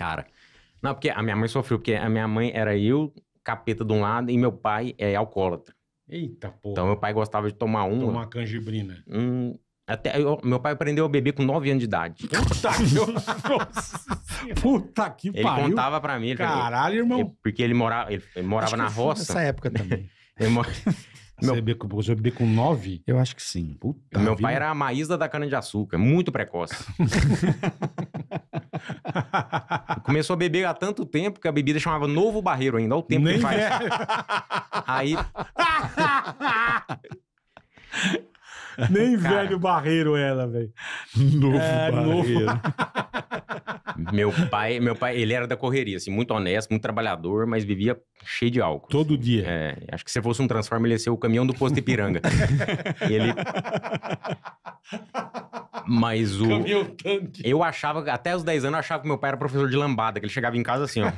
cara. Não, porque a minha mãe sofreu, porque a minha mãe era eu, capeta de um lado, e meu pai é alcoólatra. Eita porra. Então meu pai gostava de tomar uma. Tomar canjibrina. Hum, até eu, meu pai aprendeu a beber com 9 anos de idade. Puta que, Puta que pariu. Ele contava pra mim. Ele Caralho, falou, irmão. porque ele morava, ele, ele morava na roça. Nessa época também. Meu... Você, bebeu, com 9? Eu acho que sim. Puta meu vida. pai era a Maísa da cana-de-açúcar, muito precoce. Começou a beber há tanto tempo que a bebida chamava Novo Barreiro ainda, olha o tempo Nem que faz. É. Aí. Nem Cara. velho barreiro ela, velho. Novo é, barreiro. Novo. meu pai, meu pai, ele era da correria, assim, muito honesto, muito trabalhador, mas vivia cheio de álcool. Assim. Todo assim. dia. É, acho que se fosse um Transformer, ele ia ser o caminhão do posto Ipiranga. ele... Mas o. Caminhão tanque. Eu achava, até os 10 anos, eu achava que meu pai era professor de lambada, que ele chegava em casa assim, ó.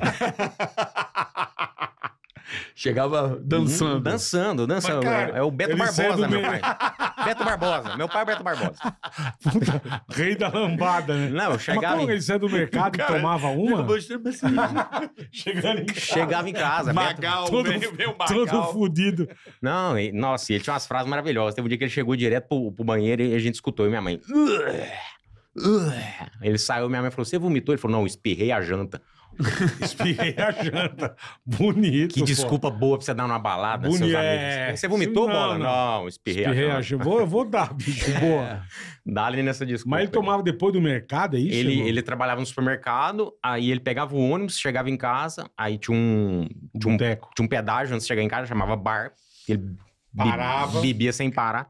Chegava dançando. Hum, dançando, dançando. Mas, cara, é o Beto Barbosa, meu pai. Beto Barbosa. Meu pai é Beto Barbosa. Puta, rei da lambada, né? Não, eu chegava. Mas como em... ele do mercado cara, e tomava uma? chegava em casa. Magal, Beto... todo, fodido Magal. Todo fudido. Não, e, nossa, ele tinha umas frases maravilhosas. Teve um dia que ele chegou direto pro, pro banheiro e a gente escutou, e minha mãe. Ele saiu, minha mãe falou: Você vomitou? Ele falou: Não, espirrei a janta. Espirrei a janta. Bonito. Que pô. desculpa boa pra você dar uma balada, Boni... seus amigos. É. Você vomitou, não, bola? Não, não espirrei, espirrei, a janta. Vou, vou dar, bicho, é. boa. dá ali nessa desculpa. Mas ele tomava aí. depois do mercado, é isso? Ele, ele trabalhava no supermercado, aí ele pegava o ônibus, chegava em casa, aí tinha um. Tinha um, tinha um pedágio antes de chegar em casa, chamava bar. Ele Parava. Bebia, bebia sem parar.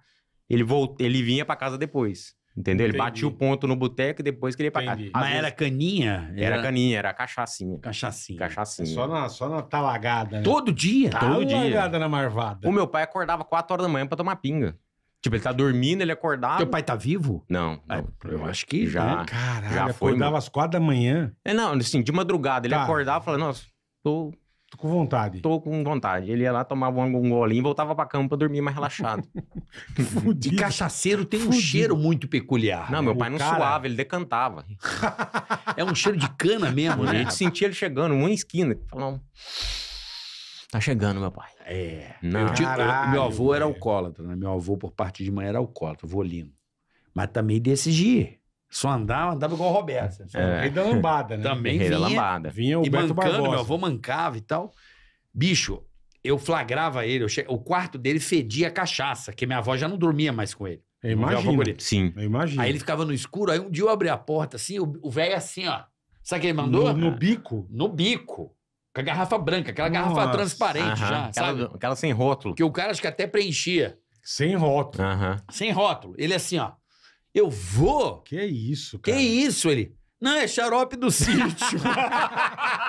Ele, volt... ele vinha pra casa depois. Entendeu? Ele batia o ponto no boteco e depois queria ir pra casa. Mas vezes... era caninha? Era... era... caninha, era cachaçinha. Cachaçinha. Cachaçinha. É só na, só na talagada, tá né? Todo dia. Tá Todo dia. Talagada na marvada. O meu pai acordava 4 horas da manhã pra tomar pinga. Tipo, ele tá dormindo, ele acordava. Teu pai tá vivo? Não. não ah, eu acho que já. Né? Caralho, já foi, acordava meu... às 4 da manhã. É, não, assim, de madrugada. Ele tá. acordava e falava, nossa, tô Tô com vontade. Tô com vontade. Ele ia lá, tomava um golinho, voltava pra cama pra dormir mais relaxado. Fudido. E cachaceiro tem Fudido. um cheiro muito peculiar. Não, né? meu o pai não cara... suava, ele decantava. é um cheiro de cana mesmo, né? A gente sentia ele chegando, uma esquina. Falava, tá chegando, meu pai. É. Não. Caralho, meu avô era alcoólatra, né? Meu avô, por parte de mãe, era alcoólatra, vô lindo. Mas também tá decidi. Só andava, andava igual o Roberto. aí assim, é. Rei da lambada, né? Também rei vinha, da lambada. Vinha o e Beto mancando, Barbosa. meu avô mancava e tal. Bicho, eu flagrava ele. Eu che... O quarto dele fedia cachaça, que minha avó já não dormia mais com ele. Imagina. Sim. Imagina. Aí ele ficava no escuro, aí um dia eu abri a porta assim, o velho assim, ó. Sabe o que ele mandou? No, no bico? No bico. Com a garrafa branca, aquela Nossa. garrafa transparente Aham. já, sabe? Aquela, aquela sem rótulo. Que o cara acho que até preenchia. Sem rótulo. Aham. Sem rótulo. Ele assim, ó. Eu vou? Que isso, cara. Que isso, ele? Não, é xarope do sítio.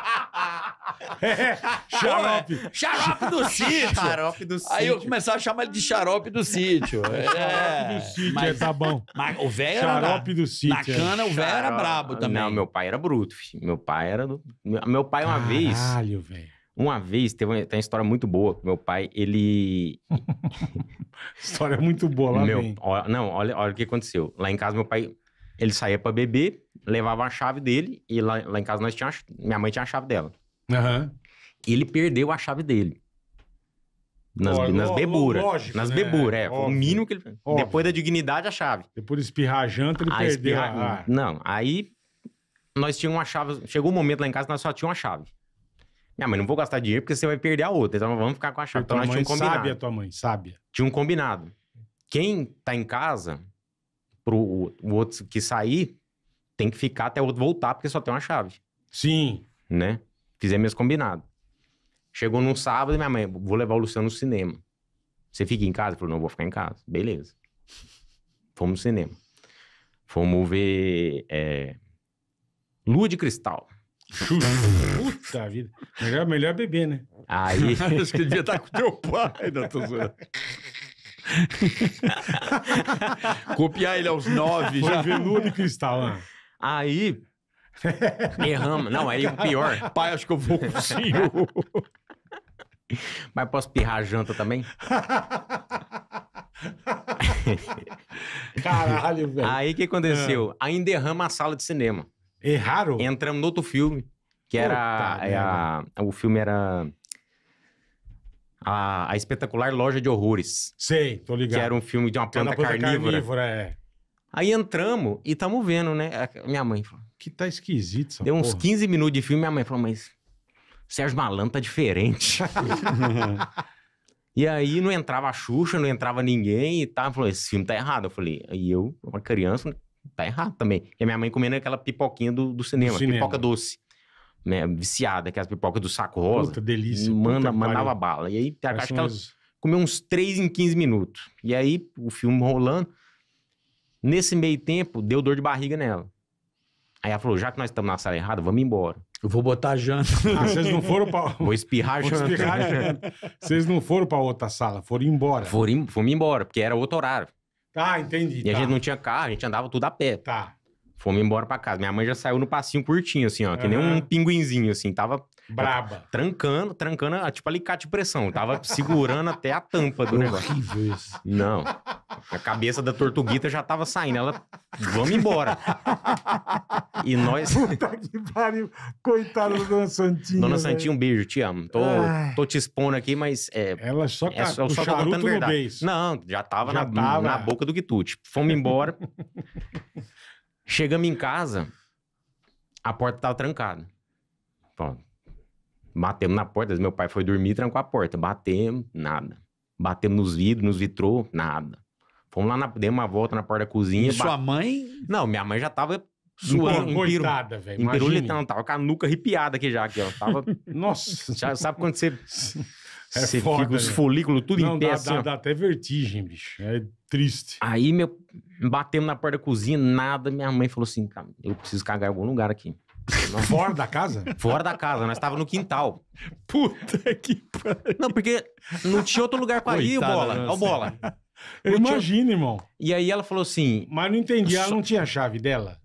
É, xarope. Pô, é, xarope do sítio. Xarope do sítio. Aí eu começava a chamar ele de xarope do sítio. É, xarope do sítio, é, mas, é, tá bom. Mas o velho Xarope do sítio. Na é. cana, o velho era brabo também. Não, meu pai era bruto. Filho. Meu pai era... Do... Meu pai uma Caralho, vez... Caralho, velho. Uma vez, tem uma, tem uma história muito boa com meu pai, ele... história muito boa lá meu, vem. Ó, não, olha, olha o que aconteceu. Lá em casa, meu pai, ele saía para beber, levava a chave dele, e lá, lá em casa nós tinha, minha mãe tinha a chave dela. Uhum. Ele perdeu a chave dele. Nas, nas beburas. Lógico, nas né? beburas, é. Óbvio, o mínimo que ele. Óbvio. Depois da dignidade, a chave. Depois de espirrar a janta, ele a perdeu. Espirrar... Ah. Não, aí nós tínhamos uma chave. Chegou um momento lá em casa, nós só tínhamos uma chave. Ah, mas não vou gastar dinheiro porque você vai perder a outra. Então vamos ficar com a chave. A então nós tínhamos um combinado. Sábia, tua mãe, sábia. Tinha um combinado. Quem tá em casa, pro o outro que sair, tem que ficar até o outro voltar, porque só tem uma chave. Sim. Né? Fizemos esse combinado. Chegou num sábado, minha mãe, vou levar o Luciano no cinema. Você fica em casa? Ele falou, não, vou ficar em casa. Beleza. Fomos no cinema. Fomos ver é, Lua de Cristal. Xuxa. Puta vida. Melhor, melhor né? Aí. Acho que devia estar tá com teu pai, não tô zoando. Copiar ele aos nove Foi já. veludo e cristal, né? Aí. Erramos. Não, aí o pior. Pai, acho que eu vou com o senhor. Mas posso pirrar a janta também? Caralho, velho. Aí o que aconteceu? É. Ainda derrama a sala de cinema. Erraram? Entramos no outro filme, que era... a, é o filme era... A, a, Espetacular Loja de Horrores. Sei, tô ligado. Que era um filme de uma planta, é planta carnívora. carnívora é. Aí entramos e tamo vendo, né? Minha mãe falou... Que tá esquisito Deu porra. uns 15 minutos de filme, minha mãe falou, mas... Sérgio Malan tá diferente. E aí não entrava a Xuxa, não entrava ninguém e tava falou, esse filme tá errado. Eu falei, aí eu, uma criança, Tá errado também. E a minha mãe comendo aquela pipoquinha do, do cinema, cinema, pipoca doce. Né, viciada, aquelas pipocas do saco rosa. Puta, delícia. Manda, puta mandava bala. E aí, acho que ela comeu uns 3 em 15 minutos. E aí, o filme rolando. Nesse meio tempo, deu dor de barriga nela. Aí ela falou: já que nós estamos na sala errada, vamos embora. Eu vou botar a janta. Ah, vocês não foram para. Vou espirrar a janta. Espirrar janta. Vocês não foram para outra sala, foram embora. Foram, fomos embora, porque era outro horário. Tá, entendi. E tá. a gente não tinha carro, a gente andava tudo a pé. Tá. Fomos embora pra casa. Minha mãe já saiu no passinho curtinho, assim, ó. Que nem um pinguinzinho, assim. Tava Braba. Trancando, trancando, ah, tipo alicate de pressão. Eu tava segurando até a tampa do negócio. Horrível isso. Não. A cabeça da tortuguita já tava saindo. Ela, vamos embora. E nós. Puta que pariu. Coitada da Dona Santinha. Dona Santinha, um beijo, te amo. Tô, tô te expondo aqui, mas. É, Ela só é, ca... eu só tô contando verdade. Beijo. Não, já tava, já na, tava... na boca do Guitute. Fomos embora. Chegamos em casa, a porta tava trancada. Pronto. Batemos na porta, meu pai foi dormir, trancou a porta. Batemos, nada. Batemos nos vidros, nos vitrô, nada. Fomos lá, na, demos uma volta na porta da cozinha. E sua mãe? Não, minha mãe já tava suando. Coitada, velho. Imperulitando, tava com a nuca arrepiada aqui já, aqui, ó. Tava... Nossa, já sabe quando você... É você fica os né? folículos tudo Não, em pé, dá, assim, dá, dá, até vertigem, bicho. É triste. Aí, meu, batemos na porta da cozinha, nada. Minha mãe falou assim, cara, eu preciso cagar em algum lugar aqui. Fora da casa? Fora da casa, nós estávamos no quintal. Puta que pariu. Não, porque não tinha outro lugar pra ir, bola. Né? Ó, bola. Eu tinha- irmão. E aí ela falou assim: Mas não entendi, ela não tinha a chave dela?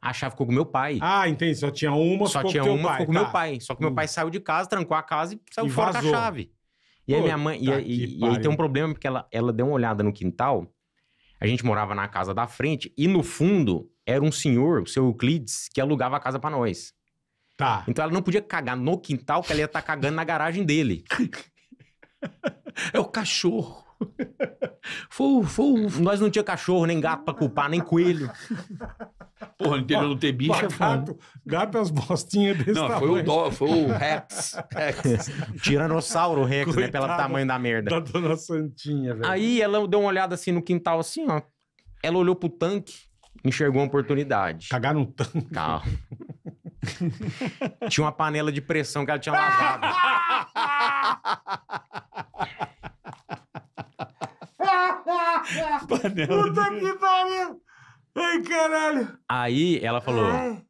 a chave ficou com meu pai. Ah, entendi, só tinha uma, Só ficou tinha com uma, pai, ficou com tá. meu pai. Só que meu pai saiu de casa, trancou a casa e saiu E fora com a chave. E aí minha mãe. E, e- e aí tem um problema, porque ela, ela deu uma olhada no quintal a gente morava na casa da frente e no fundo era um senhor, o seu Euclides, que alugava a casa para nós. Tá. Então ela não podia cagar no quintal, que ela ia estar tá cagando na garagem dele. é o cachorro. Foi, foi, nós não tinha cachorro, nem gato pra culpar, nem coelho. Porra, no interior não ter bicho é gato, gato é as bostinhas desse Não, tamanho. foi o, dó foi o Rex. Rex. Tiranossauro Rex, Coitado né? Pelo tamanho da merda. Da dona Santinha, velho. Aí ela deu uma olhada assim no quintal, assim, ó. Ela olhou pro tanque, enxergou uma oportunidade. Cagar no tanque? Calma. tinha uma panela de pressão que ela tinha lavado. Panela Puta de... que pariu! Ai, caralho! Aí ela falou. É.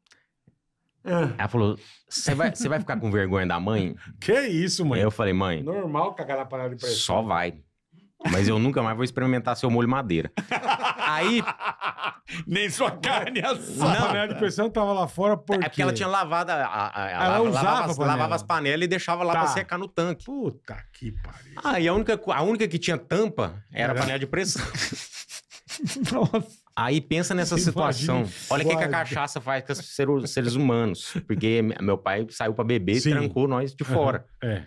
É. Ela falou: Você vai, vai ficar com vergonha da mãe? Que isso, mãe? Aí eu falei: Mãe. Normal cagar na panela de pressão. Só vai. Mas eu nunca mais vou experimentar seu molho madeira. Aí. Nem sua carne é assada. Não, a panela de pressão tava lá fora por É porque ela tinha lavado. A, a, a, ela lavava, usava lavava, panela. lavava as panelas e deixava lá tá. pra secar no tanque. Puta que pariu. Aí a única, a única que tinha tampa era, a é. panela de pressão. Nossa. Aí pensa nessa situação. Olha o que, que, a cachaça faz com os seres humanos. Porque meu pai saiu para beber Sim. e trancou nós de fora. Uhum. É.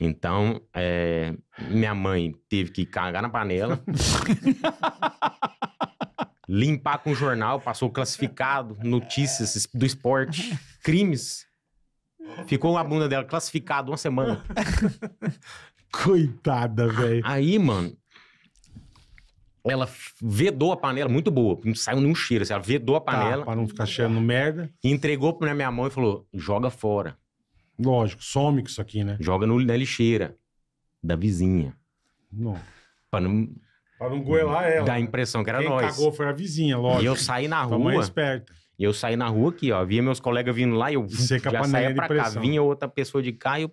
Então, é, minha mãe teve que cagar na panela, limpar com jornal, passou classificado, notícias do esporte, crimes. Ficou a bunda dela classificada uma semana. Coitada, velho. Aí, mano, ela vedou a panela, muito boa, não saiu nenhum cheiro. Assim, ela vedou a tá, panela. Tá, pra não ficar cheirando merda. Entregou pra minha mão e falou: joga fora. Lógico, some com isso aqui, né? Joga no, na lixeira da vizinha. Não. Pra não. Pra não goelar ela. Dá a né? impressão que era Quem nós. cagou foi a vizinha, lógico. E eu saí na tá rua. Tua esperta. E eu saí na rua aqui, ó. Via meus colegas vindo lá e eu Você já saía pra cá. Vinha outra pessoa de cá e eu...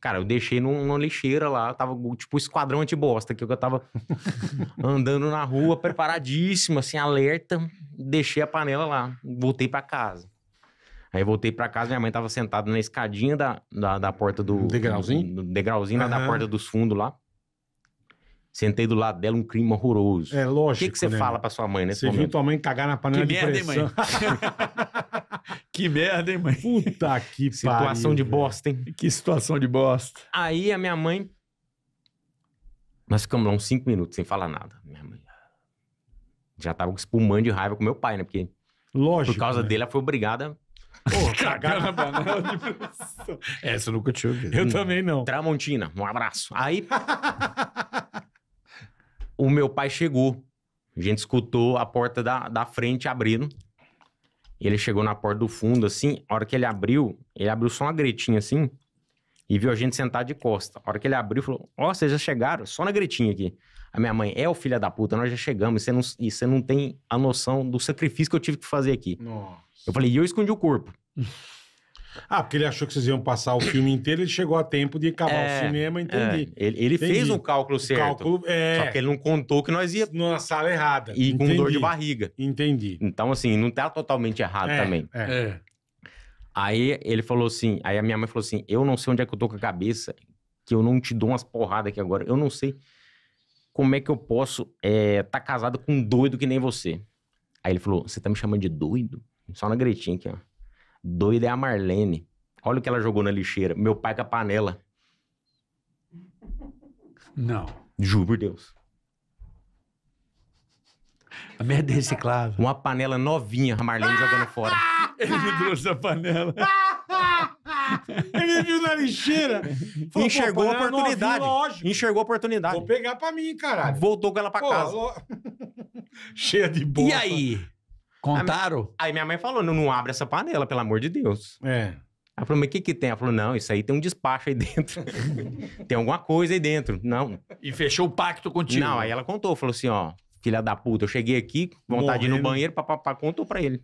Cara, eu deixei numa lixeira lá. Tava tipo esquadrão antibosta, que eu tava andando na rua, preparadíssimo, assim, alerta. Deixei a panela lá. Voltei pra casa. Aí voltei para casa, minha mãe tava sentada na escadinha da, da, da porta do. Degrauzinho? Do, do degrauzinho uhum. da porta dos fundos lá. Sentei do lado dela, um clima horroroso. É lógico. O que, que você né? fala pra sua mãe né? Você momento? viu tua mãe cagar na panela que de merda, pressão. Hein, mãe? que merda, hein, mãe? Puta que Situação pariu, de bosta, hein? Que situação de bosta. Aí a minha mãe. Nós ficamos lá uns cinco minutos sem falar nada. Minha mãe já tava espumando de raiva com meu pai, né? Porque. Lógico. Por causa né? dele, ela foi obrigada na panela de pressão. É, essa eu nunca tinha ouvido. Eu também não. Tramontina, um abraço. Aí. o meu pai chegou. A gente escutou a porta da, da frente abrindo. E ele chegou na porta do fundo, assim. A hora que ele abriu, ele abriu só uma gretinha assim. E viu a gente sentado de costa. A hora que ele abriu, falou: Ó, oh, vocês já chegaram, só na gretinha aqui. A minha mãe, é o filho da puta, nós já chegamos. E você não, você não tem a noção do sacrifício que eu tive que fazer aqui. Nossa. Eu falei: e eu escondi o corpo. Ah, porque ele achou que vocês iam passar o filme inteiro, ele chegou a tempo de acabar é, o cinema, é. entendi. É. Ele, ele entendi. fez um cálculo certo. Cálculo, é... Só que ele não contou que nós ia na sala errada. E entendi. com dor de barriga. Entendi. Então, assim, não tá totalmente errado é, também. É. é. Aí ele falou assim, aí a minha mãe falou assim: eu não sei onde é que eu tô com a cabeça, que eu não te dou umas porradas aqui agora. Eu não sei como é que eu posso tá casado com um doido que nem você. Aí ele falou: você tá me chamando de doido? Só na gretinha aqui, ó. Doida é a Marlene. Olha o que ela jogou na lixeira. Meu pai com a panela. Não. Juro por Deus. A merda é reciclável. Uma panela novinha, a Marlene jogando fora. Ele me trouxe a panela. Ele viu na lixeira. Falou, Enxergou a oportunidade. novinha, Enxergou a oportunidade. Vou pegar pra mim, caralho. Voltou com ela pra Pô, casa. lo- Cheia de bosta. E aí? Contaram? Aí minha mãe falou: não, não abre essa panela, pelo amor de Deus. É. Ela falou, mas o que que tem? Ela falou, não, isso aí tem um despacho aí dentro. tem alguma coisa aí dentro. Não. E fechou o pacto contigo? Não, aí ela contou, falou assim, ó, filha da puta, eu cheguei aqui, vontade Morrendo. de ir no banheiro, papapá, contou pra ele.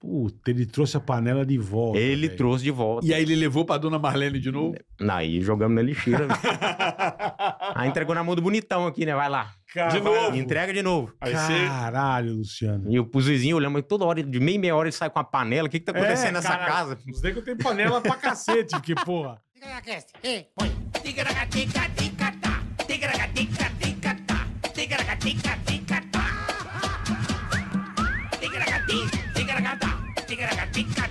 Puta, ele trouxe a panela de volta. Ele véio. trouxe de volta. E aí ele levou pra dona Marlene de novo? Não, aí jogamos na lixeira. aí entregou na mão do bonitão aqui, né? Vai lá. Caralho. De novo. Entrega de novo. Aí Caralho, Luciano. E o Puzuzinho olhando, toda hora, de meia meia hora ele sai com a panela. O que que tá é, acontecendo é, nessa caralho. casa? que eu tenho panela pra cacete, porque, porra. Diga na cast. Ei, põe. Diga na gatica, tica, tá. Diga na gatica, tica, tá. na gatica, pica